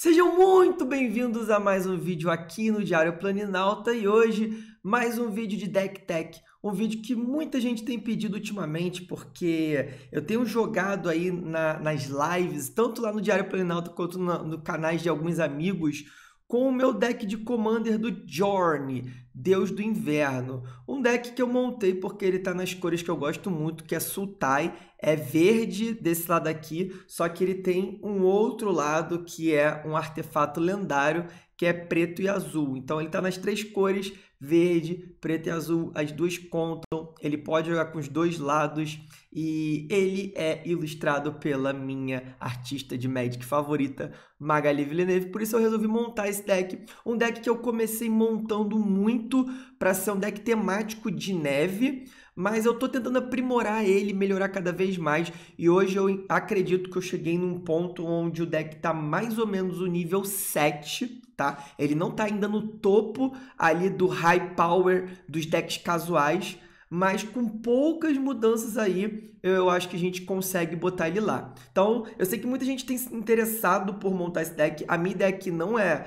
Sejam muito bem-vindos a mais um vídeo aqui no Diário Planinalta e hoje mais um vídeo de Deck Tech, um vídeo que muita gente tem pedido ultimamente porque eu tenho jogado aí na, nas lives, tanto lá no Diário Planinalta quanto no canais de alguns amigos, com o meu deck de Commander do Jorn, Deus do Inverno. Um deck que eu montei porque ele está nas cores que eu gosto muito, que é Sultai, é verde desse lado aqui, só que ele tem um outro lado que é um artefato lendário que é preto e azul. Então ele está nas três cores, verde, preto e azul, as duas contam. Ele pode jogar com os dois lados e ele é ilustrado pela minha artista de Magic favorita, Magali Villeneuve. Por isso eu resolvi montar esse deck, um deck que eu comecei montando muito para ser um deck temático de neve, mas eu estou tentando aprimorar ele, melhorar cada vez mais. E hoje eu acredito que eu cheguei num ponto onde o deck está mais ou menos o nível 7, tá? Ele não está ainda no topo ali do high power dos decks casuais, mas com poucas mudanças aí, eu acho que a gente consegue botar ele lá. Então, eu sei que muita gente tem se interessado por montar esse deck. A minha deck não é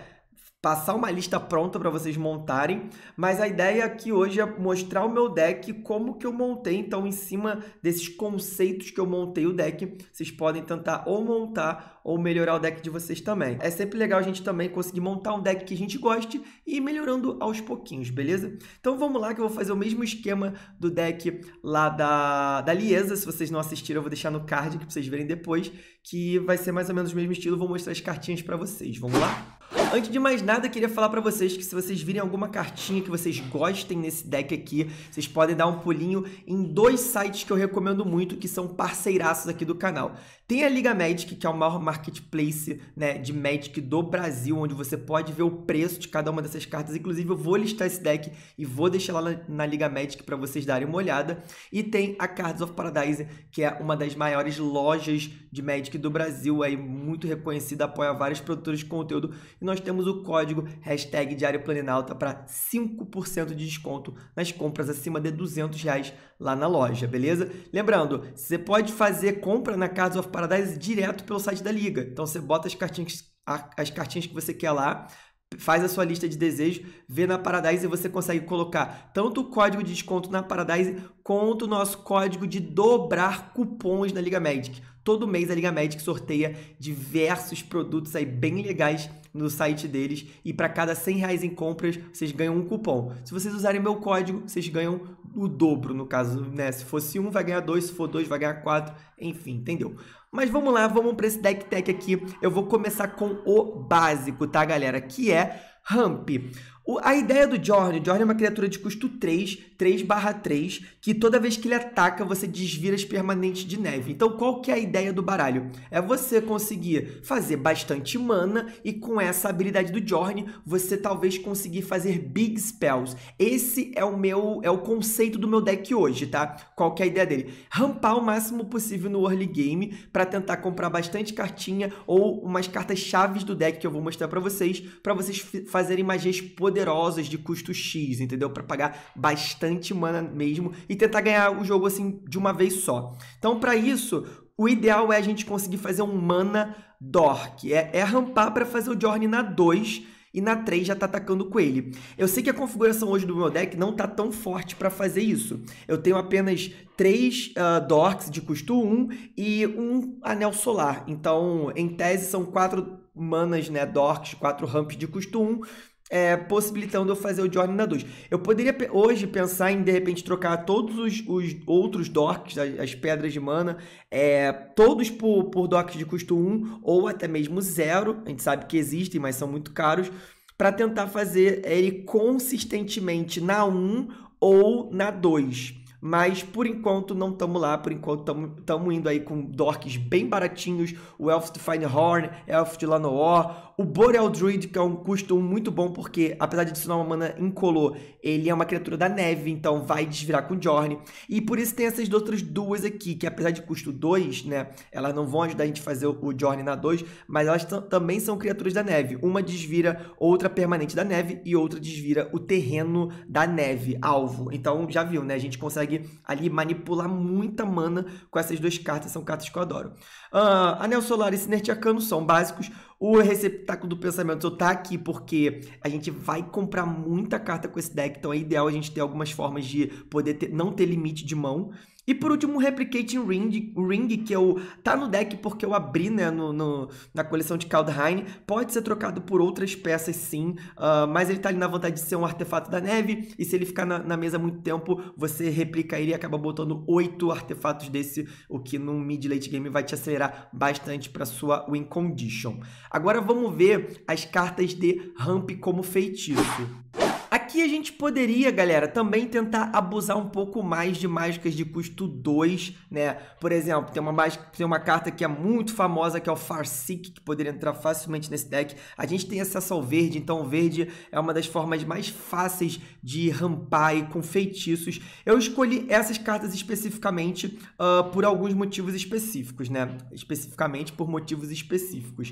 passar uma lista pronta para vocês montarem, mas a ideia aqui hoje é mostrar o meu deck, como que eu montei, então em cima desses conceitos que eu montei o deck, vocês podem tentar ou montar ou melhorar o deck de vocês também. É sempre legal a gente também conseguir montar um deck que a gente goste e ir melhorando aos pouquinhos, beleza? Então vamos lá que eu vou fazer o mesmo esquema do deck lá da, da Liesa, se vocês não assistiram eu vou deixar no card aqui vocês verem depois, que vai ser mais ou menos o mesmo estilo, vou mostrar as cartinhas para vocês, vamos lá? Antes de mais nada, queria falar para vocês que se vocês virem alguma cartinha que vocês gostem nesse deck aqui, vocês podem dar um pulinho em dois sites que eu recomendo muito, que são parceiraços aqui do canal, tem a Liga Magic, que é o maior marketplace né, de Magic do Brasil, onde você pode ver o preço de cada uma dessas cartas. Inclusive, eu vou listar esse deck e vou deixar lá na, na Liga Magic para vocês darem uma olhada. E tem a Cards of Paradise, que é uma das maiores lojas de Magic do Brasil, aí muito reconhecida, apoia vários produtores de conteúdo. E nós temos o código hashtag Diário Planinalta para 5% de desconto nas compras acima de 200 reais lá na loja, beleza? Lembrando, você pode fazer compra na Cards of Paradise Paradise direto pelo site da liga. Então você bota as cartinhas, as cartinhas que você quer lá, faz a sua lista de desejos, vê na Paradise e você consegue colocar tanto o código de desconto na Paradise quanto o nosso código de dobrar cupons na Liga Magic. Todo mês a Liga Magic sorteia diversos produtos aí bem legais no site deles e para cada 100 reais em compras vocês ganham um cupom. Se vocês usarem meu código, vocês ganham o dobro no caso, né? Se fosse um vai ganhar dois, se for dois vai ganhar quatro, enfim, entendeu? Mas vamos lá, vamos para esse deck tech aqui. Eu vou começar com o básico, tá, galera? Que é Ramp. O, a ideia do Jorn, o Jorn é uma criatura de custo 3, 3 barra 3, que toda vez que ele ataca, você desvira as permanentes de neve. Então, qual que é a ideia do baralho? É você conseguir fazer bastante mana e com essa habilidade do Jorn, você talvez conseguir fazer big spells. Esse é o meu, é o conceito do meu deck hoje, tá? Qual que é a ideia dele? Rampar o máximo possível no early game para tentar comprar bastante cartinha ou umas cartas chaves do deck que eu vou mostrar para vocês, para vocês fazerem magias poderosas poderosas de custo X, entendeu? Para pagar bastante mana mesmo e tentar ganhar o jogo assim de uma vez só. Então, para isso, o ideal é a gente conseguir fazer um mana dork, é, é rampar para fazer o Jorn na 2 e na 3 já tá atacando com ele. Eu sei que a configuração hoje do meu deck não tá tão forte para fazer isso. Eu tenho apenas 3 uh, ah, dorks de custo 1 e um anel solar. Então, em tese, são 4 manas, né, dorks, 4 ramps de custo 1 é, possibilitando eu fazer o Jordan na 2. Eu poderia hoje pensar em, de repente, trocar todos os, os outros docks, as, as, pedras de mana, é, todos por, por docks de custo 1 ou até mesmo 0. A gente sabe que existem, mas são muito caros. Para tentar fazer ele consistentemente na 1 ou na 2. Mas por enquanto não estamos lá, por enquanto estamos indo aí com dorks bem baratinhos, o Elf de Fine Horn, Elf de Lanoor, o Boreal Druid, que é um custo muito bom, porque apesar de adicionar uma mana incolor, ele é uma criatura da neve, então vai desvirar com Jorne. E por isso tem essas outras duas aqui, que apesar de custo 2, né, elas não vão ajudar a gente a fazer o Jorne na 2, mas elas também são criaturas da neve. Uma desvira outra permanente da neve e outra desvira o terreno da neve, alvo. Então já viu, né? A gente consegue ali manipular muita mana com essas duas cartas, são cartas que eu adoro. Uh, Anel Solar e Sinertia Cano são básicos. O receptáculo do pensamento tá aqui porque a gente vai comprar muita carta com esse deck, então é ideal a gente ter algumas formas de poder ter, não ter limite de mão. E por último, o Replicating Ring, Ring que eu tá no deck porque eu abri né, no, no na coleção de Kaldheim. Pode ser trocado por outras peças sim, uh, mas ele tá ali na vontade de ser um artefato da neve. E se ele ficar na, na mesa muito tempo, você replica ele e acaba botando oito artefatos desse, o que num mid-late game vai te acelerar bastante para sua win condition. Agora vamos ver as cartas de ramp como feitiço. Aqui a gente poderia, galera, também tentar abusar um pouco mais de mágicas de custo 2, né? Por exemplo, tem uma, mágica, tem uma carta que é muito famosa, que é o Farseek, que poderia entrar facilmente nesse deck. A gente tem acesso ao verde, então o verde é uma das formas mais fáceis de rampar e com feitiços. Eu escolhi essas cartas especificamente uh, por alguns motivos específicos, né? Especificamente por motivos específicos.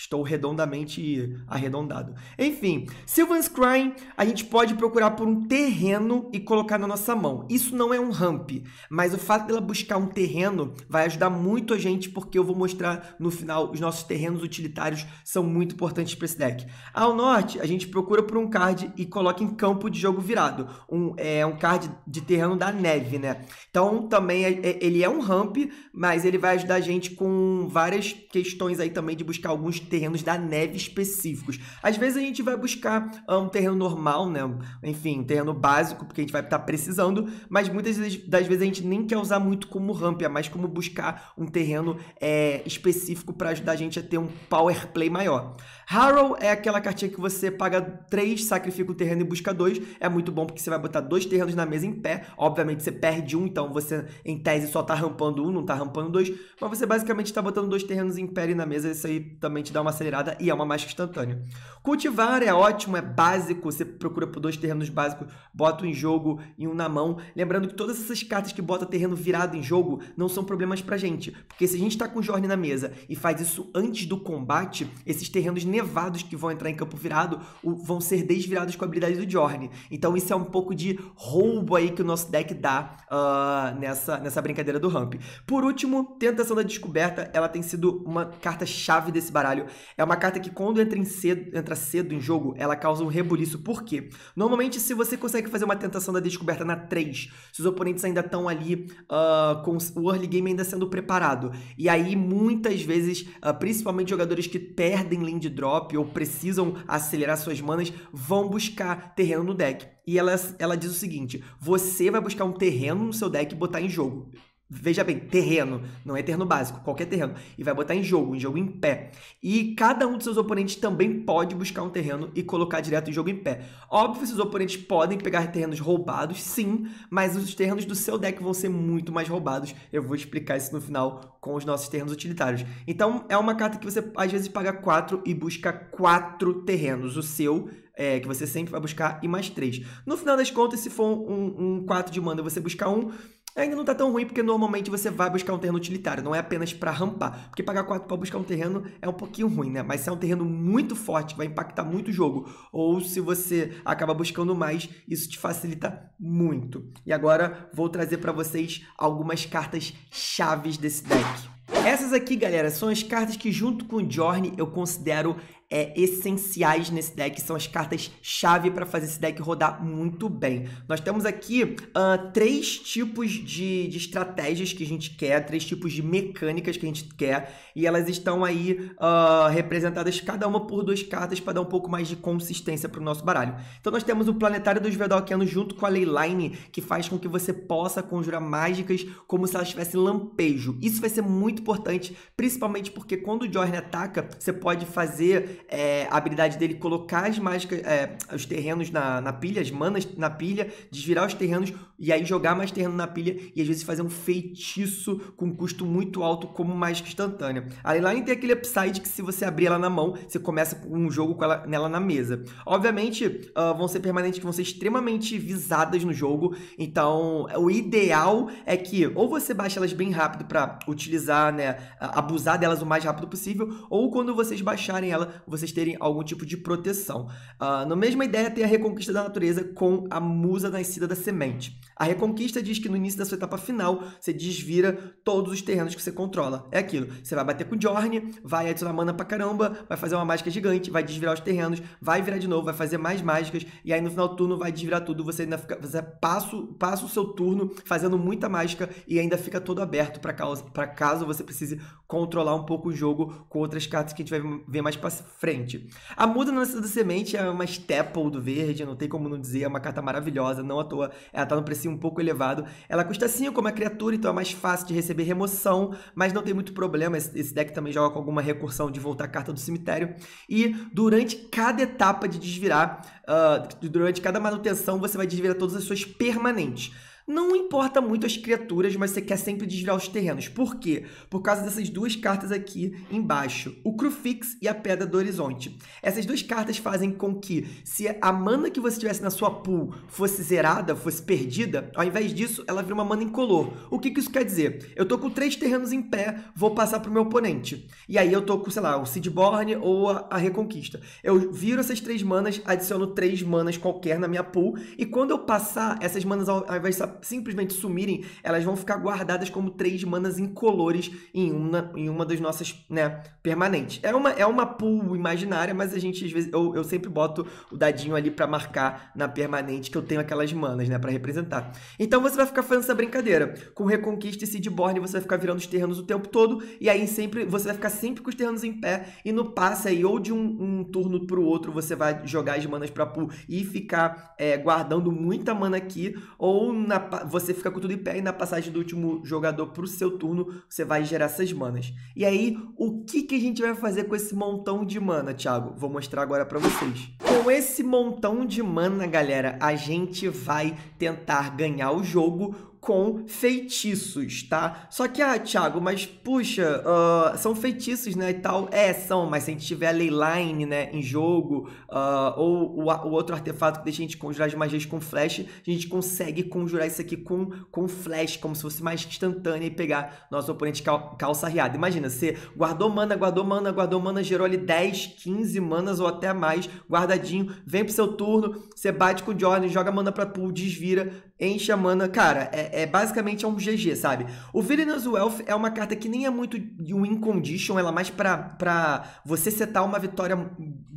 Estou redondamente arredondado. Enfim, Sylvan's Crying, a gente pode procurar por um terreno e colocar na nossa mão. Isso não é um ramp, mas o fato dela buscar um terreno vai ajudar muito a gente, porque eu vou mostrar no final os nossos terrenos utilitários são muito importantes para esse deck. Ao norte, a gente procura por um card e coloca em campo de jogo virado. Um, é um card de terreno da neve, né? Então, também é, é, ele é um ramp, mas ele vai ajudar a gente com várias questões aí também de buscar alguns terrenos da neve específicos. Às vezes a gente vai buscar ah, um terreno normal, né? Enfim, um terreno básico, porque a gente vai estar tá precisando, mas muitas das vezes a gente nem quer usar muito como ramp, é mais como buscar um terreno é, específico para ajudar a gente a ter um power play maior. Harrow é aquela cartinha que você paga 3, sacrifica um terreno e busca 2. É muito bom porque você vai botar dois terrenos na mesa em pé. Obviamente você perde um, então você em tese só tá rampando um, não tá rampando dois. Mas você basicamente tá botando dois terrenos em pé e na mesa. Isso aí também te dá dá uma acelerada e é uma mais instantânea. Cultivar é ótimo, é básico. Você procura por dois terrenos básicos, bota um em jogo e um na mão. Lembrando que todas essas cartas que bota terreno virado em jogo não são problemas pra gente. Porque se a gente tá com o Jorne na mesa e faz isso antes do combate, esses terrenos nevados que vão entrar em campo virado vão ser desvirados com a habilidade do Jorne. Então isso é um pouco de roubo aí que o nosso deck dá uh, nessa, nessa brincadeira do ramp. Por último, Tentação da Descoberta, ela tem sido uma carta chave desse baralho. É uma carta que quando entra, cedo, entra cedo em jogo, ela causa um rebuliço. Por quê? Normalmente, se você consegue fazer uma tentação da descoberta na 3, se os oponentes ainda estão ali uh, com o early game ainda sendo preparado. E aí, muitas vezes, uh, principalmente jogadores que perdem land drop ou precisam acelerar suas manas, vão buscar terreno no deck. E ela, ela diz o seguinte: você vai buscar um terreno no seu deck e botar em jogo veja bem, terreno, não é terreno básico, qualquer terreno, e vai botar em jogo, em jogo em pé. E cada um dos seus oponentes também pode buscar um terreno e colocar direto em jogo em pé. Óbvio, seus oponentes podem pegar terrenos roubados, sim, mas os terrenos do seu deck vão ser muito mais roubados. Eu vou explicar isso no final com os nossos terrenos utilitários. Então, é uma carta que você às vezes paga 4 e busca 4 terrenos, o seu é, que você sempre vai buscar e mais 3. No final das contas, se for um 4 um, um de mana, você buscar um ainda não está tão ruim, porque normalmente você vai buscar um terreno utilitário, não é apenas para rampar. Porque pagar 4 para buscar um terreno é um pouquinho ruim, né? Mas se é um terreno muito forte, vai impactar muito o jogo. Ou se você acaba buscando mais, isso te facilita muito. E agora vou trazer para vocês algumas cartas chaves desse deck. Essas aqui, galera, são as cartas que junto com o Jorne eu considero é, essenciais nesse deck, são as cartas chave para fazer esse deck rodar muito bem. Nós temos aqui uh, três tipos de, de, estratégias que a gente quer, três tipos de mecânicas que a gente quer, e elas estão aí uh, representadas cada uma por duas cartas para dar um pouco mais de consistência para o nosso baralho. Então nós temos o Planetário dos Vedokianos junto com a Leyline, que faz com que você possa conjurar mágicas como se elas tivessem lampejo. Isso vai ser muito importante, principalmente porque quando o Jorn ataca, você pode fazer é, a habilidade dele colocar as mágicas, é, os terrenos na, na pilha, as manas na pilha, desvirar os terrenos e aí jogar mais terreno na pilha e às vezes fazer um feitiço com custo muito alto como mágica instantânea. A Leyline tem aquele upside que se você abrir ela na mão, você começa um jogo com ela, nela na mesa. Obviamente, uh, vão ser permanentes que vão ser extremamente visadas no jogo, então o ideal é que ou você baixe elas bem rápido para utilizar, né, abusar delas o mais rápido possível, ou quando vocês baixarem ela, vocês terem algum tipo de proteção. Uh, na mesma ideia tem a reconquista da natureza com a musa nascida da semente. A reconquista diz que no início da sua etapa final, você desvira todos os terrenos que você controla. É aquilo. Você vai bater com o Jorne, vai adicionar mana pra caramba, vai fazer uma mágica gigante, vai desvirar os terrenos, vai virar de novo, vai fazer mais mágicas, e aí no final do turno vai desvirar tudo, você ainda fica, você passa, passa o seu turno fazendo muita mágica e ainda fica todo aberto para caso, caso você precise controlar um pouco o jogo com outras cartas que a gente vai ver mais pra frente. A muda na é da semente é uma staple do verde, não tem como não dizer, é uma carta maravilhosa, não à toa, ela tá no precinho um pouco elevado. Ela custa 5, como a criatura, então é mais fácil de receber remoção, mas não tem muito problema, esse deck também joga com alguma recursão de voltar a carta do cemitério. E durante cada etapa de desvirar, uh, durante cada manutenção, você vai desvirar todas as suas permanentes. Não importa muito as criaturas, mas você quer sempre desviar os terrenos. Por quê? Por causa dessas duas cartas aqui embaixo, o Crufix e a Pedra do Horizonte. Essas duas cartas fazem com que, se a mana que você tivesse na sua pool fosse zerada, fosse perdida, ao invés disso, ela vira uma mana incolor. O que, que isso quer dizer? Eu tô com três terrenos em pé, vou passar pro meu oponente. E aí eu tô com, sei lá, o Seedborn ou a, a Reconquista. Eu viro essas três manas, adiciono três manas qualquer na minha pool, e quando eu passar essas manas ao, ao invés de simplesmente sumirem, elas vão ficar guardadas como três manas incolores em uma, em uma das nossas né, permanentes. É uma, é uma pool imaginária, mas a gente às vezes eu, eu sempre boto o dadinho ali para marcar na permanente que eu tenho aquelas manas, né, para representar. Então você vai ficar fazendo essa brincadeira. Com Reconquista e Seedborn você vai ficar virando os terrenos o tempo todo e aí sempre você vai ficar sempre com os terrenos em pé e no passe aí ou de um, um turno pro outro você vai jogar as manas para pool e ficar é, guardando muita mana aqui ou na você fica com tudo em pé e na passagem do último jogador pro seu turno você vai gerar essas manas. E aí, o que, que a gente vai fazer com esse montão de mana, Thiago? Vou mostrar agora para vocês. Com esse montão de mana, galera, a gente vai tentar ganhar o jogo com feitiços, tá? Só que, ah, Thiago, mas puxa, uh, são feitiços, né, e tal. É, são, mas se a gente tiver leyline, né, em jogo, uh, ou o, o, outro artefato que deixa a gente conjurar as magias com flash, a gente consegue conjurar isso aqui com, com flash, como se fosse mais instantânea e pegar nosso oponente cal, calça riada. Imagina, você guardou mana, guardou mana, guardou mana, gerou ali 10, 15 manas ou até mais, guardadinho, vem pro seu turno, você bate com o Jordan, joga mana pra pool, desvira, em a Cara, é, é basicamente é um GG, sabe? O Villainous Wealth é uma carta que nem é muito de win condition, ela é mais pra, pra você setar uma vitória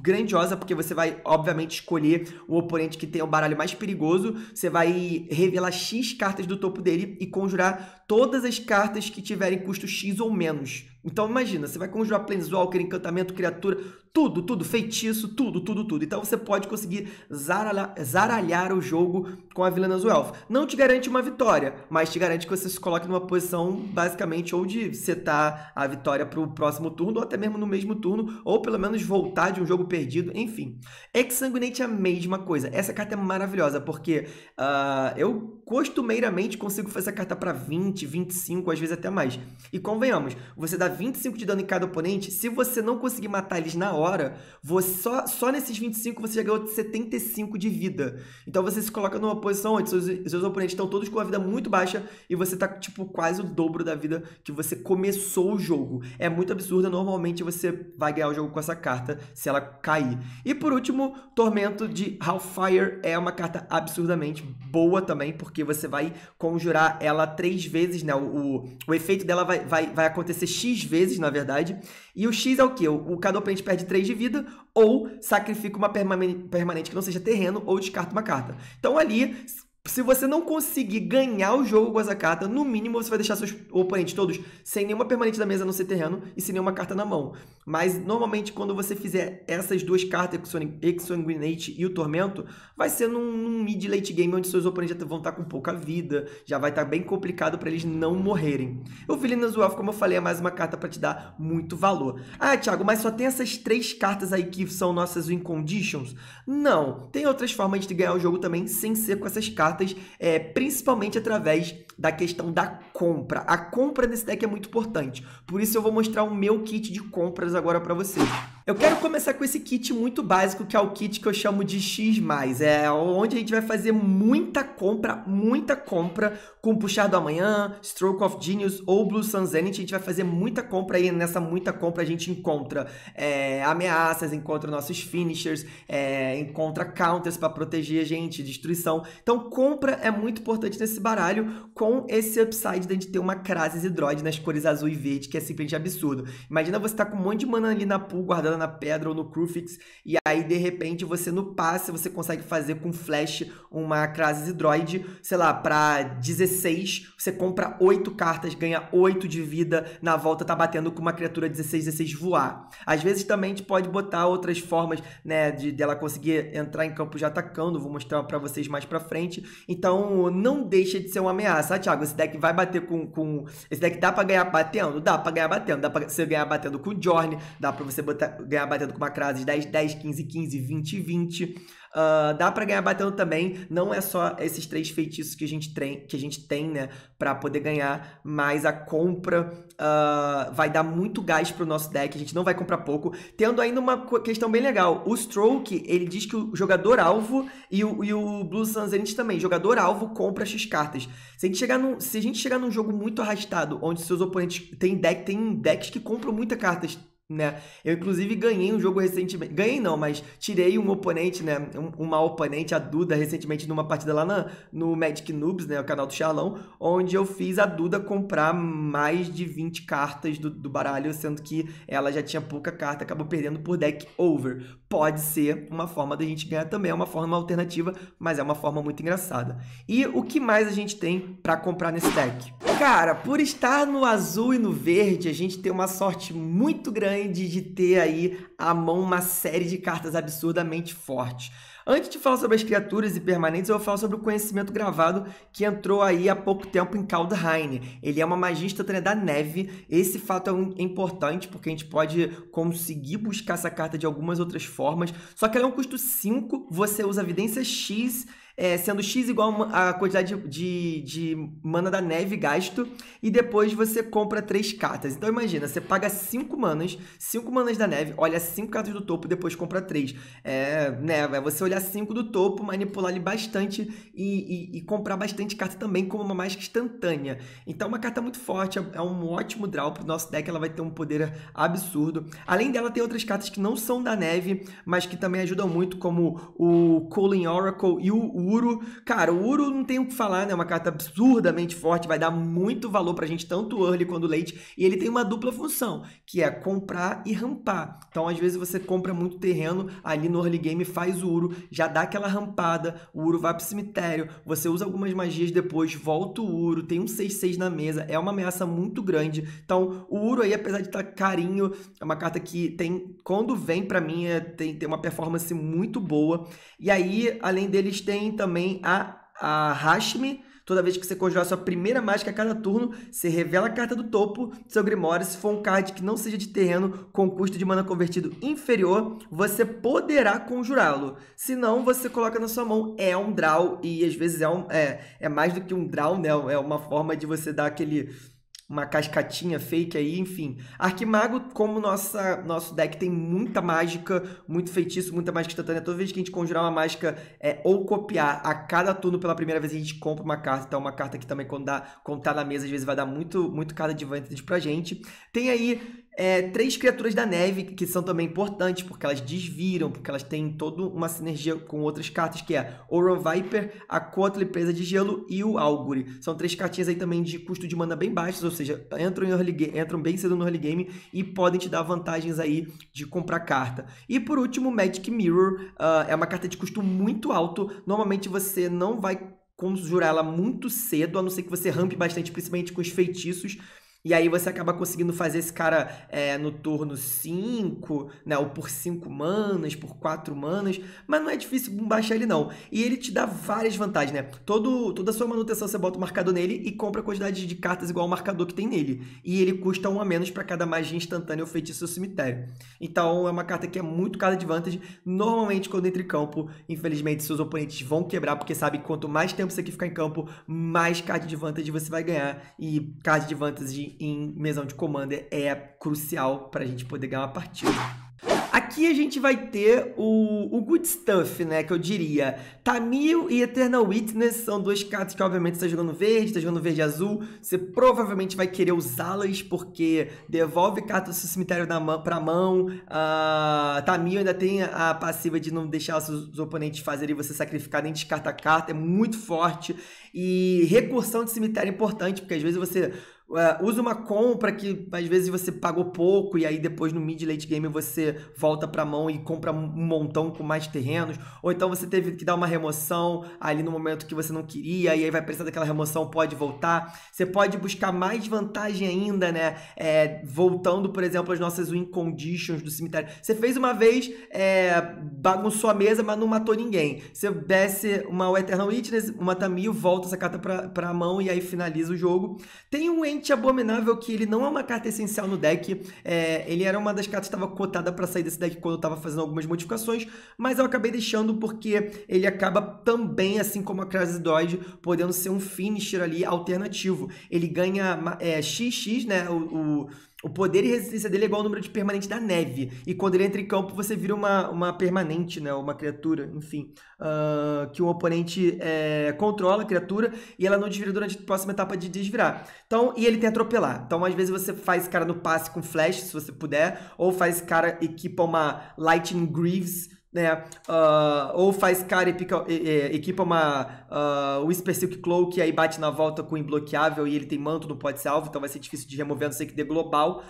grandiosa, porque você vai, obviamente, escolher o oponente que tem o baralho mais perigoso, você vai revelar X cartas do topo dele e conjurar todas as cartas que tiverem custo X ou menos. Então imagina, você vai conjurar Planeswalker, Encantamento, Criatura, tudo, tudo, feitiço, tudo, tudo, tudo. Então você pode conseguir zaralhar, zaralhar o jogo com a Vilana Zuelf. Não te garante uma vitória, mas te garante que você se coloque numa posição basicamente onde setar a vitória para o próximo turno, ou até mesmo no mesmo turno, ou pelo menos voltar de um jogo perdido, enfim. Exsanguinate é a mesma coisa. Essa carta é maravilhosa, porque uh, eu costumeiramente consigo fazer a carta para 20, 25, às vezes até mais. E convenhamos, você dá 25 de dano em cada oponente, se você não conseguir matar eles na hora, você, só, só nesses 25 você já ganhou 75 de vida. Então você se coloca numa posição onde seus, seus oponentes estão todos com a vida muito baixa e você tá, tipo, quase o dobro da vida que você começou o jogo. É muito absurdo, normalmente você vai ganhar o jogo com essa carta se ela cair. E por último, Tormento de Hellfire é uma carta absurdamente boa também, porque porque você vai conjurar ela três vezes, né? O, o, o efeito dela vai, vai, vai acontecer X vezes, na verdade. E o X é o quê? O, o Cadoprente perde três de vida, ou sacrifica uma permanente que não seja terreno, ou descarta uma carta. Então ali se você não conseguir ganhar o jogo com essa carta, no mínimo você vai deixar seus oponentes todos sem nenhuma permanente da mesa no ser terreno e sem nenhuma carta na mão. Mas normalmente quando você fizer essas duas cartas, Exsanguinate e o Tormento, vai ser num, num mid late game onde seus oponentes já vão estar tá com pouca vida, já vai estar tá bem complicado para eles não morrerem. O Vilina Wealth, como eu falei, é mais uma carta para te dar muito valor. Ah, Thiago, mas só tem essas três cartas aí que são nossas win conditions? Não, tem outras formas de ganhar o jogo também sem ser com essas cartas cartas, é, principalmente através da questão da compra. A compra desse deck é muito importante, por isso eu vou mostrar o meu kit de compras agora para vocês. Eu quero começar com esse kit muito básico, que é o kit que eu chamo de X+, é onde a gente vai fazer muita compra, muita compra, com Puxar do Amanhã, Stroke of Genius ou Blue Sun Zenith, a gente vai fazer muita compra e nessa muita compra a gente encontra é, ameaças, encontra nossos finishers, é, encontra counters para proteger a gente, destruição. Então, compra é muito importante nesse baralho, com esse upside de ter uma Crasis Hidroid nas cores azul e verde, que é simplesmente absurdo. Imagina você estar tá com um monte de mana ali na pool, guardada na pedra ou no Crufix, e aí de repente você no passe, você consegue fazer com flash uma Crasis Hidroid, sei lá, para 16, você compra 8 cartas, ganha 8 de vida, na volta tá batendo com uma criatura 16, 16 voar. Às vezes também a gente pode botar outras formas, né, de dela de conseguir entrar em campo já atacando, vou mostrar para vocês mais para frente, então, não deixa de ser uma ameaça. Ah, Thiago, esse deck vai bater com. com... Esse deck dá pra ganhar batendo? Dá pra ganhar batendo. Dá pra você ganhar batendo com o Jorne, dá pra você botar... ganhar batendo com uma crase 10, 10, 15, 15, 20, 20. Uh, dá para ganhar batendo também. Não é só esses três feitiços que a gente, trein, que a gente tem, né? Pra poder ganhar, mas a compra uh, vai dar muito gás pro nosso deck. A gente não vai comprar pouco. Tendo ainda uma questão bem legal. O Stroke, ele diz que o jogador-alvo e o, e o Blue Sanzanit também. Jogador-alvo compra X cartas. Se a, gente chegar num, se a gente chegar num jogo muito arrastado, onde seus oponentes têm deck, tem decks que compram muitas cartas né? Eu inclusive ganhei um jogo recentemente, ganhei não, mas tirei um oponente, né, uma oponente, a Duda, recentemente numa partida lá na, no Magic Noobs, né, o canal do Charlão, onde eu fiz a Duda comprar mais de 20 cartas do, do baralho, sendo que ela já tinha pouca carta, acabou perdendo por deck over. Pode ser uma forma da gente ganhar também, é uma forma alternativa, mas é uma forma muito engraçada. E o que mais a gente tem para comprar nesse deck? Cara, por estar no azul e no verde, a gente tem uma sorte muito grande de ter aí à mão uma série de cartas absurdamente fortes. Antes de falar sobre as criaturas e permanentes, eu vou falar sobre o conhecimento gravado que entrou aí há pouco tempo em Kaldheim. Ele é uma magia instantânea da neve. Esse fato é, é importante porque a gente pode conseguir buscar essa carta de algumas outras formas. Só que ela é um custo 5, você usa evidência X é, sendo x igual a quantidade de, de, de, mana da neve gasto, e depois você compra três cartas. Então imagina, você paga cinco manas, cinco manas da neve, olha cinco cartas do topo, depois compra três. É, né, é você olhar cinco do topo, manipular ele bastante e, e, e, comprar bastante carta também, como uma mágica instantânea. Então é uma carta muito forte, é, é um ótimo draw pro nosso deck, ela vai ter um poder absurdo. Além dela, tem outras cartas que não são da neve, mas que também ajudam muito, como o calling Oracle e o Uro. Cara, o Uro não tem o que falar, né? É uma carta absurdamente forte, vai dar muito valor pra gente, tanto early quanto late. E ele tem uma dupla função, que é comprar e rampar. Então, às vezes, você compra muito terreno ali no early game, faz o Uro, já dá aquela rampada, o Uro vai pro cemitério, você usa algumas magias depois, volta o Uro, tem um 6-6 na mesa, é uma ameaça muito grande. Então, o Uro aí, apesar de estar tá carinho, é uma carta que tem, quando vem pra mim, é, tem, tem uma performance muito boa. E aí, além deles, tem também a, a Hashmi. Toda vez que você conjurar sua primeira mágica a cada turno, você revela a carta do topo do seu Grimório. Se for um card que não seja de terreno com custo de mana convertido inferior, você poderá conjurá-lo. Se não, você coloca na sua mão. É um draw e às vezes é, um, é, é mais do que um draw, né? É uma forma de você dar aquele uma cascatinha fake aí, enfim. Arquimago, como nossa, nosso deck tem muita mágica, muito feitiço, muita mágica instantânea, toda vez que a gente conjurar uma mágica é, ou copiar a cada turno pela primeira vez, a gente compra uma carta. Então, uma carta que também, quando, dá, quando tá na mesa, às vezes vai dar muito, muito cara de vantage pra gente. Tem aí é, três criaturas da neve que são também importantes, porque elas desviram, porque elas têm toda uma sinergia com outras cartas, que é Oron Viper, a Kotli Presa de Gelo e o Auguri. São três cartinhas aí também de custo de mana bem baixos, ou seja, entram, em early game, entram bem cedo no early game e podem te dar vantagens aí de comprar carta. E por último, Magic Mirror uh, é uma carta de custo muito alto. Normalmente você não vai conjurar ela muito cedo, a não ser que você rampe bastante, principalmente com os feitiços. E aí você acaba conseguindo fazer esse cara é, no turno 5, né? Ou por 5 manas, por 4 manas. Mas não é difícil baixar ele, não. E ele te dá várias vantagens, né? Todo, toda a sua manutenção você bota o marcador nele e compra a quantidade de cartas igual ao marcador que tem nele. E ele custa um a menos para cada magia instantânea ou feitiço do cemitério. Então é uma carta que é muito cara de vantagem. Normalmente, quando entra em campo, infelizmente, seus oponentes vão quebrar, porque sabe que quanto mais tempo você aqui ficar em campo, mais card de vantagem você vai ganhar. E card de vantagem em mesão de commander é crucial para a gente poder ganhar uma partida. Aqui a gente vai ter o, o Good Stuff, né? Que eu diria. Tamil e Eternal Witness são duas cartas que, obviamente, você está jogando verde, está jogando verde azul. Você provavelmente vai querer usá-las porque devolve cartas do seu cemitério para mão, pra mão. Uh, ah, Tamil ainda tem a passiva de não deixar os seus oponentes fazerem você sacrificar nem descartar carta. É muito forte. E recursão de cemitério é importante, porque às vezes você Uh, usa uma compra que às vezes você pagou pouco e aí depois no mid late game você volta para mão e compra um montão com mais terrenos, ou então você teve que dar uma remoção ali no momento que você não queria e aí vai precisar daquela remoção, pode voltar. Você pode buscar mais vantagem ainda, né? É, voltando, por exemplo, as nossas win conditions do cemitério. Você fez uma vez, é, bagunçou a mesa, mas não matou ninguém. Você desce uma Eternal Witness, uma Tamil, volta essa carta pra, pra mão e aí finaliza o jogo. Tem um abominável que ele não é uma carta essencial no deck. É, ele era uma das cartas que estava cotada para sair desse deck quando eu estava fazendo algumas modificações, mas eu acabei deixando porque ele acaba também, assim como a Crisis Droid, podendo ser um finisher ali alternativo. Ele ganha é, XX, né? o, o o poder e resistência dele é igual ao número de permanente da neve. E quando ele entra em campo, você vira uma, uma permanente, né? Uma criatura, enfim. Uh, que o oponente é, controla a criatura e ela não desvira durante a próxima etapa de desvirar. Então, e ele tem atropelar. Então, às vezes você faz cara no passe com flash, se você puder, ou faz cara equipa uma Lightning Greaves, né? Uh, ou faz cara e, pica, e, e equipa uma uh, Whisper Silk Cloak e aí bate na volta com o imbloqueável e ele tem manto, não pode ser alvo, então vai ser difícil de remover, a não ser que dê global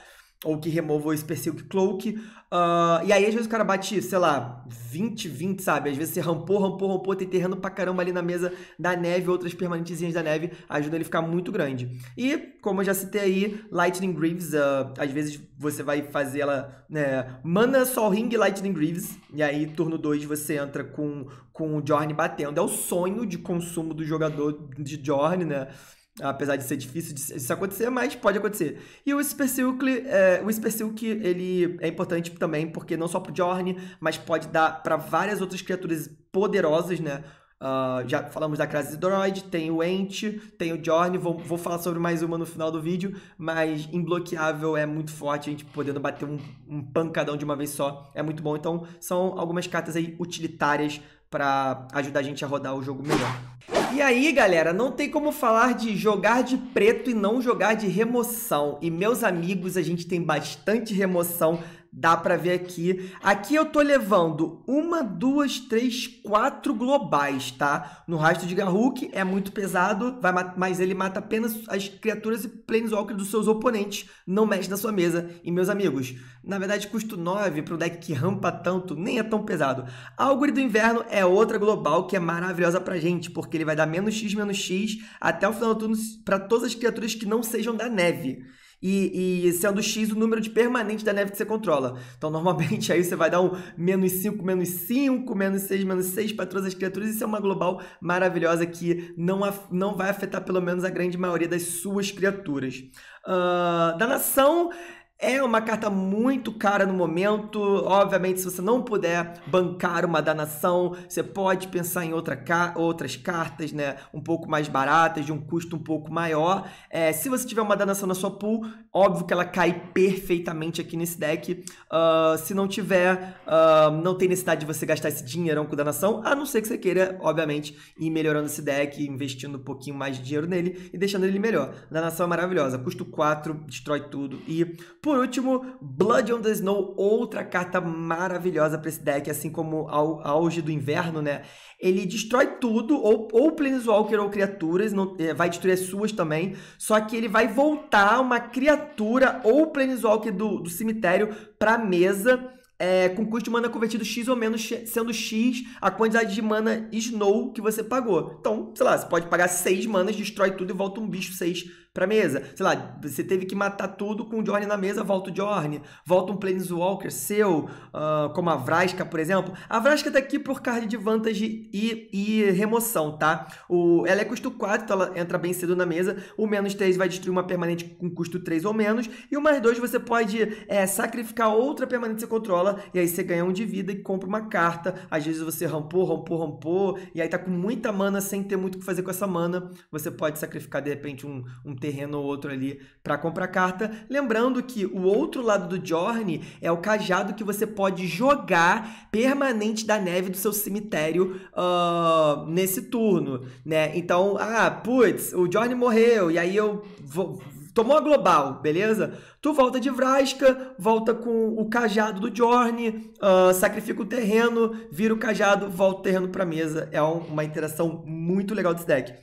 ou que remova o Specific Cloak. Uh, e aí, às vezes, o cara bate, sei lá, 20, 20, sabe? Às vezes você rampou, rampou, rampou, tem terreno pra caramba ali na mesa da neve, outras permanentezinhas da neve, ajuda ele a ficar muito grande. E, como eu já citei aí, Lightning Greaves, uh, às vezes você vai fazer ela, né, Mana, Sol Ring Lightning Greaves, e aí, turno 2, você entra com, com o Jorn batendo. É o sonho de consumo do jogador de Jorn, né? apesar de ser difícil isso acontecer, mas pode acontecer. E o Whispersilk, é, o Whispersilk, ele é importante também, porque não só pro Jorne, mas pode dar para várias outras criaturas poderosas, né? Uh, já falamos da Droid tem o Ent, tem o Jorne, vou, vou falar sobre mais uma no final do vídeo, mas imbloqueável é muito forte, a gente podendo bater um, um pancadão de uma vez só, é muito bom. Então, são algumas cartas aí utilitárias para ajudar a gente a rodar o jogo melhor. E aí, galera, não tem como falar de jogar de preto e não jogar de remoção. E meus amigos, a gente tem bastante remoção Dá para ver aqui. Aqui eu tô levando uma, duas, três, quatro globais, tá? No rastro de Garruk é muito pesado, vai, mas ele mata apenas as criaturas e planeswalkers dos seus oponentes. Não mexe na sua mesa. E, meus amigos, na verdade, custo 9 para um deck que rampa tanto, nem é tão pesado. Álgore do Inverno é outra global que é maravilhosa pra gente, porque ele vai dar menos X, menos X até o final do turno para todas as criaturas que não sejam da neve e, e, sendo x o número de permanente da neve que você controla. Então, normalmente, aí você vai dar um menos 5, menos 5, menos 6, menos 6 para todas as criaturas. Isso é uma global maravilhosa que não, não vai afetar pelo menos a grande maioria das suas criaturas. Uh, da nação é uma carta muito cara no momento. Obviamente, se você não puder bancar uma danação, você pode pensar em outra ca outras cartas, né? Um pouco mais baratas, de um custo um pouco maior. É, se você tiver uma danação na sua pool, óbvio que ela cai perfeitamente aqui nesse deck. Uh, se não tiver, uh, não tem necessidade de você gastar esse dinheirão com danação, a não ser que você queira, obviamente, ir melhorando esse deck, investindo um pouquinho mais de dinheiro nele e deixando ele melhor. danação é maravilhosa. Custo 4, destrói tudo. E por por último, Blood on the Snow, outra carta maravilhosa para esse deck, assim como ao auge do inverno, né? Ele destrói tudo, ou, ou Planeswalker ou criaturas, não, é, vai destruir as suas também, só que ele vai voltar uma criatura ou Planeswalker do, do cemitério para mesa. É, com custo de mana convertido X ou menos, sendo X a quantidade de mana Snow que você pagou. Então, sei lá, você pode pagar 6 manas, destrói tudo e volta um bicho 6 pra mesa. Sei lá, você teve que matar tudo com o Jorne na mesa, volta o Jorne, volta um Planeswalker seu, uh, como a Vraska, por exemplo. A Vraska tá aqui por card de vantage e, e remoção, tá? O, ela é custo 4, então ela entra bem cedo na mesa. O menos 3 vai destruir uma permanente com custo 3 ou menos. E o mais 2 você pode é, sacrificar outra permanente que você controla, e aí você ganha um de vida e compra uma carta. Às vezes você rampou, rampou, rampou, e aí tá com muita mana sem ter muito o que fazer com essa mana. Você pode sacrificar, de repente, um, um terreno ou outro ali para comprar carta. Lembrando que o outro lado do Jorne é o cajado que você pode jogar permanente da neve do seu cemitério uh, nesse turno, né? Então, ah, putz, o Jorne morreu e aí eu vou, tomou a global, beleza? Tu volta de Vrasca, volta com o cajado do Jorne, uh, sacrifica o terreno, vira o cajado, volta o terreno pra mesa. É uma interação muito legal desse deck.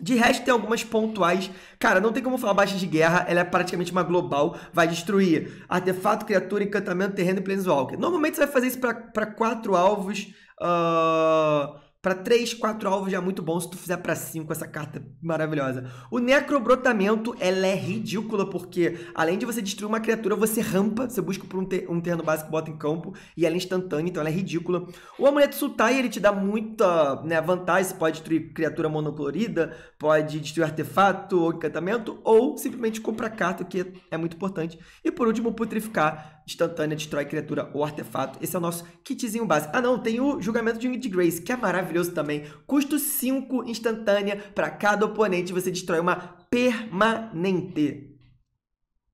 De resto, tem algumas pontuais. Cara, não tem como falar baixa de guerra, ela é praticamente uma global, vai destruir artefato, criatura, encantamento, terreno e planeswalker. Normalmente você vai fazer isso para quatro alvos. Uh para 3, 4 alvos já é muito bom se tu fizer para 5 essa carta maravilhosa. O Necrobrotamento, ela é ridícula, porque além de você destruir uma criatura, você rampa, você busca por um, ter um terreno básico, bota em campo, e ela é instantânea, então ela é ridícula. O Amuleto Sultai, ele te dá muita né, vantagem, você pode destruir criatura monoclorida, pode destruir artefato ou encantamento, ou simplesmente comprar carta, que é muito importante. E por último, Putrificar instantânea, destrói criatura ou artefato. Esse é o nosso kitzinho base. Ah, não, tem o julgamento de Grace, que é maravilhoso também. Custo 5 instantânea para cada oponente, você destrói uma permanente.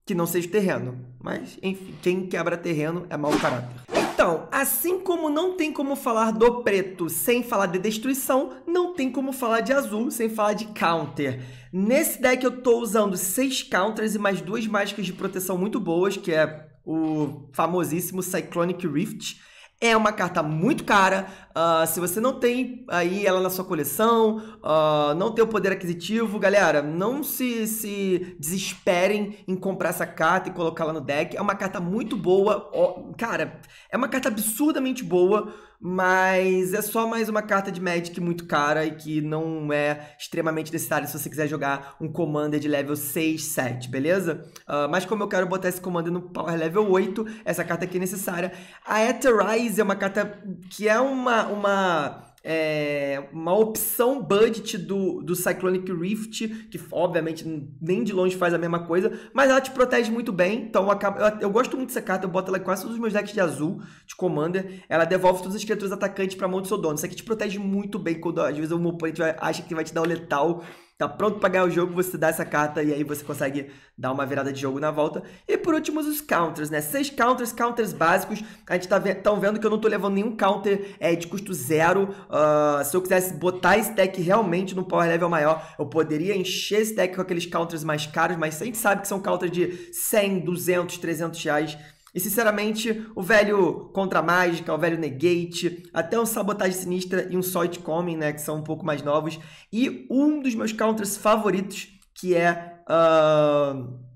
Que não seja terreno. Mas, enfim, quem quebra terreno é mau caráter. Então, assim como não tem como falar do preto sem falar de destruição, não tem como falar de azul sem falar de counter. Nesse deck eu tô usando seis counters e mais duas mágicas de proteção muito boas, que é o famosíssimo Cyclonic Rift. É uma carta muito cara. Uh, se você não tem aí ela na sua coleção, uh, não tem o poder aquisitivo, galera, não se, se desesperem em comprar essa carta e colocá-la no deck. É uma carta muito boa. Oh, cara, é uma carta absurdamente boa mas é só mais uma carta de Magic muito cara e que não é extremamente necessária se você quiser jogar um Commander de level 6, 7, beleza? Uh, mas como eu quero botar esse Commander no Power Level 8, essa carta aqui é necessária. A Etherize é uma carta que é uma... uma é, uma opção budget do, do Cyclonic Rift, que obviamente nem de longe faz a mesma coisa, mas ela te protege muito bem. Então eu, acabo, eu, eu gosto muito dessa carta, eu boto ela quase todos os meus decks de azul, de Commander. Ela devolve todas as criaturas atacantes para mão do seu dono. Isso aqui te protege muito bem quando às vezes o meu oponente acha que vai te dar o letal tá pronto para ganhar o jogo, você dá essa carta e aí você consegue dar uma virada de jogo na volta. E por último, os counters, né? Seis counters, counters básicos. A gente tá tão vendo que eu não tô levando nenhum counter é, de custo zero. Uh, se eu quisesse botar esse deck realmente no power level maior, eu poderia encher esse deck com aqueles counters mais caros, mas a gente sabe que são counters de 100, 200, 300 reais. E sinceramente, o velho Contra Mágica, o velho Negate, até o Sabotagem Sinistra e um Soit Coming, né? Que são um pouco mais novos. E um dos meus counters favoritos, que é. Uh...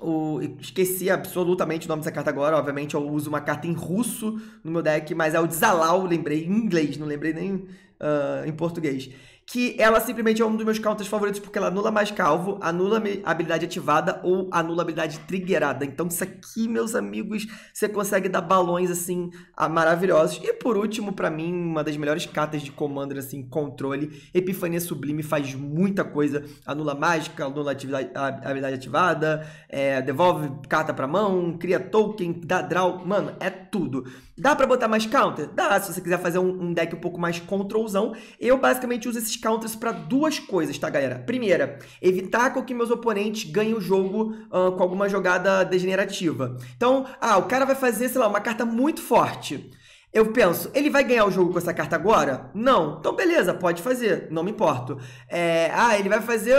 O, esqueci absolutamente o nome dessa carta agora. Obviamente, eu uso uma carta em russo no meu deck, mas é o Desalau, lembrei em inglês, não lembrei nem uh, em português que ela simplesmente é um dos meus counters favoritos porque ela anula mais calvo, anula habilidade ativada ou anula habilidade triggerada. Então isso aqui, meus amigos, você consegue dar balões assim maravilhosos. E por último, para mim, uma das melhores cartas de Commander assim, controle, Epifania Sublime faz muita coisa, anula mágica, anula atividade, habilidade ativada, é, devolve carta para mão, cria token, dá draw, mano, é tudo. Dá para botar mais counter? Dá, se você quiser fazer um, um deck um pouco mais controlzão. Eu basicamente uso esse esses counters para duas coisas, tá, galera? Primeira, evitar com que meus oponentes ganhem o jogo uh, com alguma jogada degenerativa. Então, ah, o cara vai fazer, sei lá, uma carta muito forte. Eu penso, ele vai ganhar o jogo com essa carta agora? Não. Então, beleza, pode fazer, não me importo. É, ah, ele vai fazer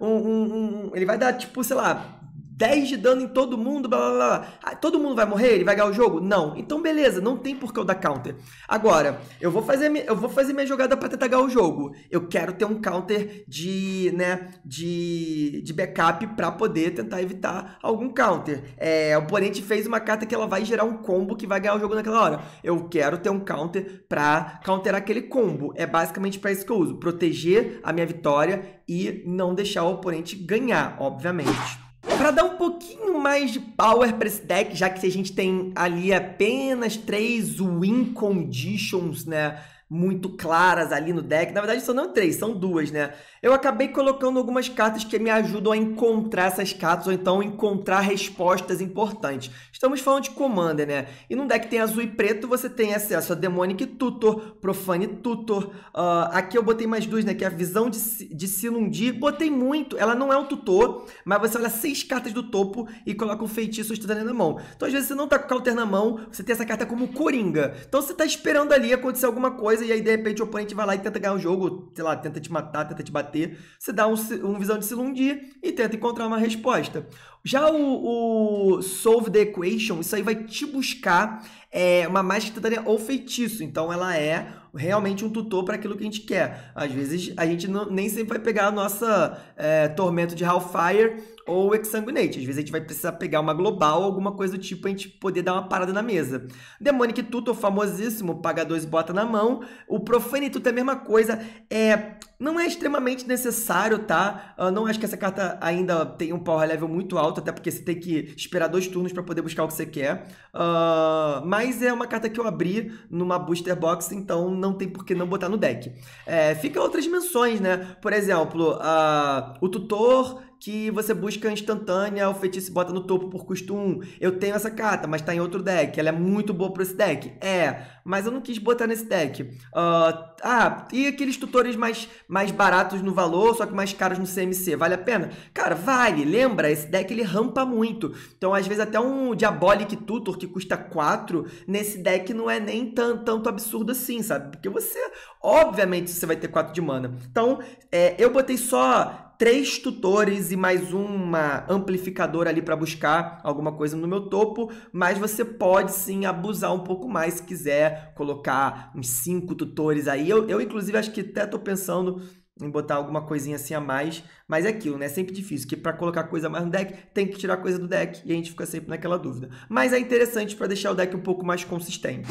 um, um, um. Ele vai dar, tipo, sei lá, 10 de dano em todo mundo, blá blá blá. Ah, todo mundo vai morrer? Ele vai ganhar o jogo? Não. Então beleza, não tem por que eu dar counter. Agora, eu vou fazer, eu vou fazer minha jogada para tentar ganhar o jogo. Eu quero ter um counter de, né, de, de backup para poder tentar evitar algum counter. É, o oponente fez uma carta que ela vai gerar um combo que vai ganhar o jogo naquela hora. Eu quero ter um counter para counterar aquele combo. É basicamente para isso que eu uso, proteger a minha vitória e não deixar o oponente ganhar, obviamente. Para dar um pouquinho mais de power para esse deck, já que a gente tem ali apenas três win conditions, né? muito claras ali no deck. Na verdade, são não três, são duas, né? Eu acabei colocando algumas cartas que me ajudam a encontrar essas cartas, ou então encontrar respostas importantes. Estamos falando de Commander, né? E num deck que tem azul e preto, você tem acesso a Demonic Tutor, Profane Tutor. Uh, aqui eu botei mais duas, né? Que é a Visão de, de Silundir. Botei muito. Ela não é um tutor, mas você olha seis cartas do topo e coloca um feitiço estudando na mão. Então, às vezes, você não tá com o counter na mão, você tem essa carta como Coringa. Então, você tá esperando ali acontecer alguma coisa coisa, e aí de repente o oponente vai lá e tenta ganhar o jogo, sei lá, tenta te matar, tenta te bater. Você dá um, um visão de silundir e tenta encontrar uma resposta. Já o, o, Solve the Equation, isso aí vai te buscar é, uma mágica instantânea ou feitiço. Então ela é realmente um tutor para aquilo que a gente quer. Às vezes a gente não, nem sempre vai pegar a nossa é, Tormento de Hellfire ou exsanguinate. Às vezes a gente vai precisar pegar uma global, alguma coisa do tipo, a gente poder dar uma parada na mesa. Demonic Tutor, famosíssimo, paga dois, bota na mão. O Profane Tutor é a mesma coisa. É, não é extremamente necessário, tá? Eu ah, não acho que essa carta ainda tem um power level muito alto, até porque você tem que esperar dois turnos para poder buscar o que você quer. Uh, mas é uma carta que eu abri numa booster box, então não tem por que não botar no deck. É, fica outras menções né? Por exemplo, uh, o tutor que você busca instantânea, o feitiço bota no topo por custo 1. Eu tenho essa carta, mas tá em outro deck. Ela é muito boa para esse deck. É, mas eu não quis botar nesse deck. Uh, ah, e aqueles tutores mais, mais baratos no valor, só que mais caros no CMC, vale a pena? Cara, vale. Lembra, esse deck ele rampa muito. Então, às vezes, até um Diabolic Tutor que custa 4, nesse deck não é nem tão, tanto absurdo assim, sabe? Porque você, obviamente, você vai ter 4 de mana. Então, é, eu botei só três tutores e mais uma amplificadora ali para buscar alguma coisa no meu topo, mas você pode sim abusar um pouco mais se quiser colocar uns cinco tutores aí. Eu, eu inclusive, acho que até estou pensando em botar alguma coisinha assim a mais, mas é aquilo, né? É sempre difícil, que para colocar coisa mais no deck, tem que tirar coisa do deck, e a gente fica sempre naquela dúvida. Mas é interessante para deixar o deck um pouco mais consistente.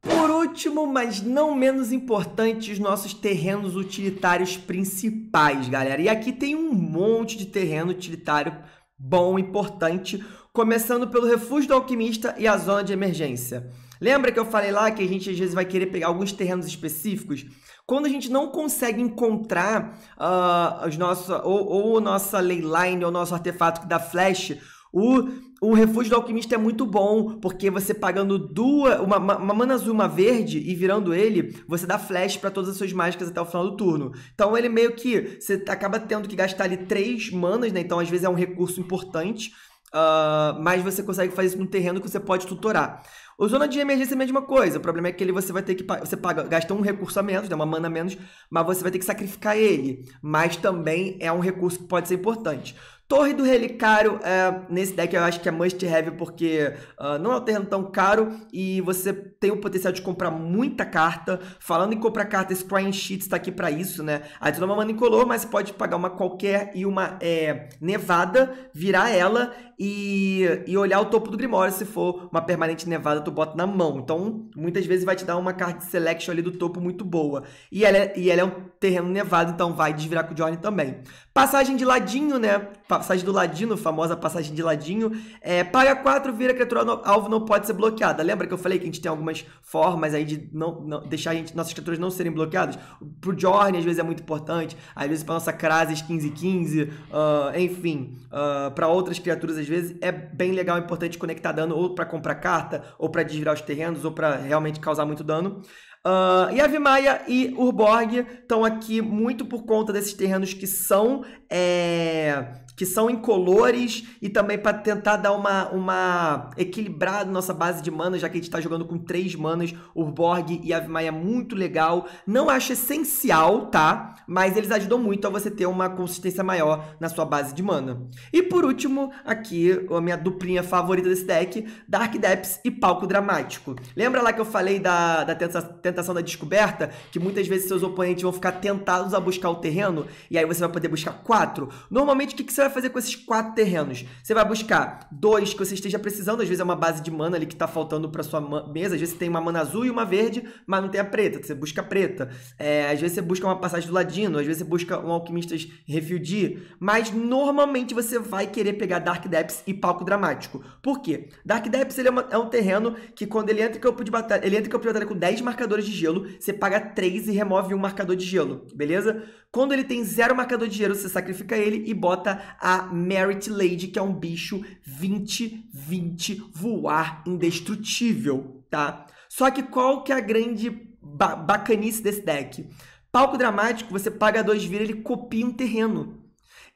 Por último, mas não menos importante, os nossos terrenos utilitários principais, galera. E aqui tem um monte de terreno utilitário bom, importante, começando pelo Refúgio do Alquimista e a Zona de Emergência. Lembra que eu falei lá que a gente às vezes vai querer pegar alguns terrenos específicos? Quando a gente não consegue encontrar uh, os nossos, ou, ou nossa leyline, ou nosso artefato que dá flash, o, o refúgio do alquimista é muito bom, porque você pagando duas, uma, uma, mana azul uma verde e virando ele, você dá flash para todas as suas mágicas até o final do turno. Então ele meio que. Você acaba tendo que gastar ali três manas, né? Então às vezes é um recurso importante. Uh, mas você consegue fazer isso num terreno que você pode tutorar. O zona de emergência é a mesma coisa. O problema é que ele você vai ter que você paga, gasta um recurso a menos, né, uma mana a menos, mas você vai ter que sacrificar ele. Mas também é um recurso que pode ser importante. Torre do Relicário, é, nesse deck eu acho que é must have porque uh, não é um terreno tão caro e você tem o potencial de comprar muita carta. Falando em comprar carta, esse Crying Sheets está aqui para isso, né? Adiciona uma mana incolor, mas pode pagar uma qualquer e uma é, nevada, virar ela e, e olhar o topo do Grimório. Se for uma permanente nevada, tu bota na mão. Então, muitas vezes vai te dar uma card selection ali do topo muito boa. E ela é, e ela é um terreno nevado, então vai desvirar com o jorn também. Passagem de ladinho, né? Passagem do ladinho, famosa passagem de ladinho. É, paga 4, vira criatura no, alvo, não pode ser bloqueada. Lembra que eu falei que a gente tem algumas formas aí de não, não deixar gente, nossas criaturas não serem bloqueadas? Pro jorn às vezes é muito importante. Às vezes pra nossa Crasis 15 uh, enfim. Uh, para outras criaturas, às vezes é bem legal, e importante conectar dano ou para comprar carta, ou para desvirar os terrenos, ou para realmente causar muito dano. Uh, e Vimaia e Urborg estão aqui muito por conta desses terrenos que são é, que são incolores e também para tentar dar uma, uma equilibrada nossa base de mana já que a gente está jogando com três manas, Urborg e Avimaia é muito legal. Não acho essencial, tá? Mas eles ajudam muito a você ter uma consistência maior na sua base de mana. E por último, aqui, a minha duplinha favorita desse deck, Dark Depths e Palco Dramático. Lembra lá que eu falei da, da tentação da descoberta? Que muitas vezes seus oponentes vão ficar tentados a buscar o terreno, e aí você vai poder buscar quatro. Normalmente, o que, que você vai vai fazer com esses quatro terrenos? Você vai buscar dois que você esteja precisando, às vezes é uma base de mana ali que está faltando para sua mesa, às vezes tem uma mana azul e uma verde, mas não tem a preta, você busca a preta. É, às vezes você busca uma passagem do ladino, às vezes você busca um alquimistas de. mas normalmente você vai querer pegar Dark Depths e palco dramático. Por quê? Dark Depths ele é, uma, é um terreno que quando ele entra em campo de batalha, ele entra em campo de batalha com 10 marcadores de gelo, você paga 3 e remove um marcador de gelo, beleza? Quando ele tem zero marcador de dinheiro, você sacrifica ele e bota a Merit Lady, que é um bicho 20-20 voar indestrutível, tá? Só que qual que é a grande ba bacanice desse deck? Palco dramático, você paga dois vira, ele copia um terreno.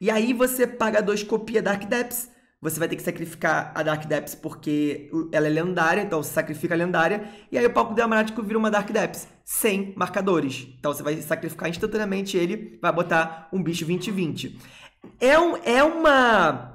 E aí você paga dois, copia Dark Depths. Você vai ter que sacrificar a Dark Depths porque ela é lendária, então você sacrifica a lendária. E aí o palco dramático vira uma Dark Depths sem marcadores. Então você vai sacrificar instantaneamente ele, vai botar um bicho 20-20. É, um, é uma.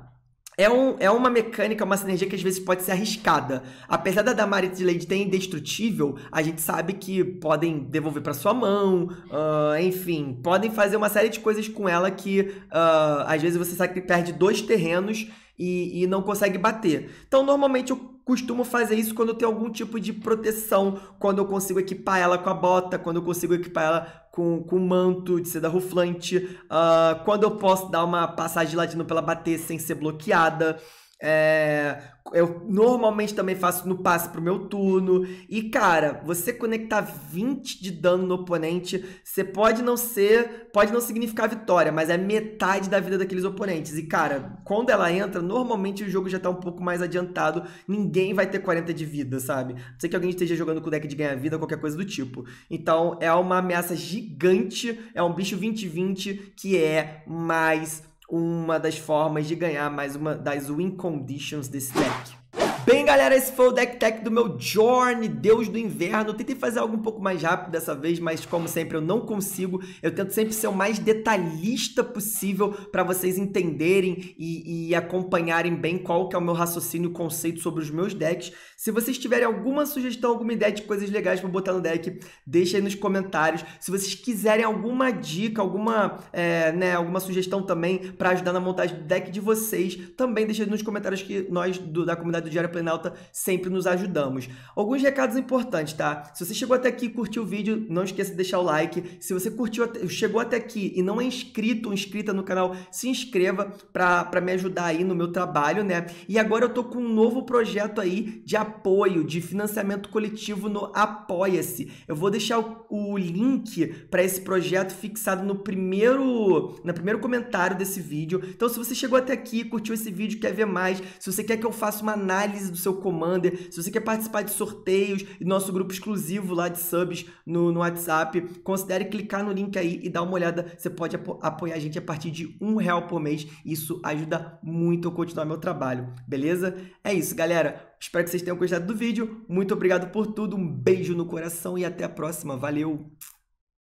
É, um, é uma mecânica, uma sinergia que às vezes pode ser arriscada. Apesar da Damarit de Lady ter indestrutível, a gente sabe que podem devolver para sua mão, uh, enfim, podem fazer uma série de coisas com ela que uh, às vezes você sabe que perde dois terrenos e, e não consegue bater. Então, normalmente, eu costumo fazer isso quando eu tenho algum tipo de proteção, quando eu consigo equipar ela com a bota, quando eu consigo equipar ela com, com manto de seda ruflante, uh, quando eu posso dar uma passagem de latino pra ela bater sem ser bloqueada. É, eu normalmente também faço no passe pro meu turno. E, cara, você conectar 20 de dano no oponente, você pode não ser. Pode não significar vitória, mas é metade da vida daqueles oponentes. E, cara, quando ela entra, normalmente o jogo já tá um pouco mais adiantado. Ninguém vai ter 40 de vida, sabe? Não sei que alguém esteja jogando com o deck de ganhar vida, qualquer coisa do tipo. Então, é uma ameaça gigante. É um bicho 20-20 que é mais uma das formas de ganhar mais uma das win conditions desse deck. Bem, galera, esse foi o deck tech do meu Jorn, Deus do Inverno. Eu tentei fazer algo um pouco mais rápido dessa vez, mas como sempre eu não consigo. Eu tento sempre ser o mais detalhista possível para vocês entenderem e, e, acompanharem bem qual que é o meu raciocínio, conceito sobre os meus decks. Se vocês tiverem alguma sugestão, alguma ideia de coisas legais para botar no deck, deixa aí nos comentários. Se vocês quiserem alguma dica, alguma, é, né, alguma sugestão também para ajudar na montagem do deck de vocês, também deixa aí nos comentários que nós do, da comunidade do Diário Plenalta sempre nos ajudamos. Alguns recados importantes, tá? Se você chegou até aqui e curtiu o vídeo, não esqueça de deixar o like. Se você curtiu, chegou até aqui e não é inscrito ou inscrita no canal, se inscreva para me ajudar aí no meu trabalho, né? E agora eu tô com um novo projeto aí de apoio, de financiamento coletivo no Apoia-se. Eu vou deixar o, o link para esse projeto fixado no primeiro, no primeiro comentário desse vídeo. Então, se você chegou até aqui, curtiu esse vídeo, quer ver mais, se você quer que eu faça uma análise análise do seu Commander, se você quer participar de sorteios e nosso grupo exclusivo lá de subs no, no WhatsApp, considere clicar no link aí e dar uma olhada. Você pode apo apoiar a gente a partir de um real por mês. Isso ajuda muito a continuar meu trabalho, beleza? É isso, galera. Espero que vocês tenham gostado do vídeo. Muito obrigado por tudo. Um beijo no coração e até a próxima. Valeu!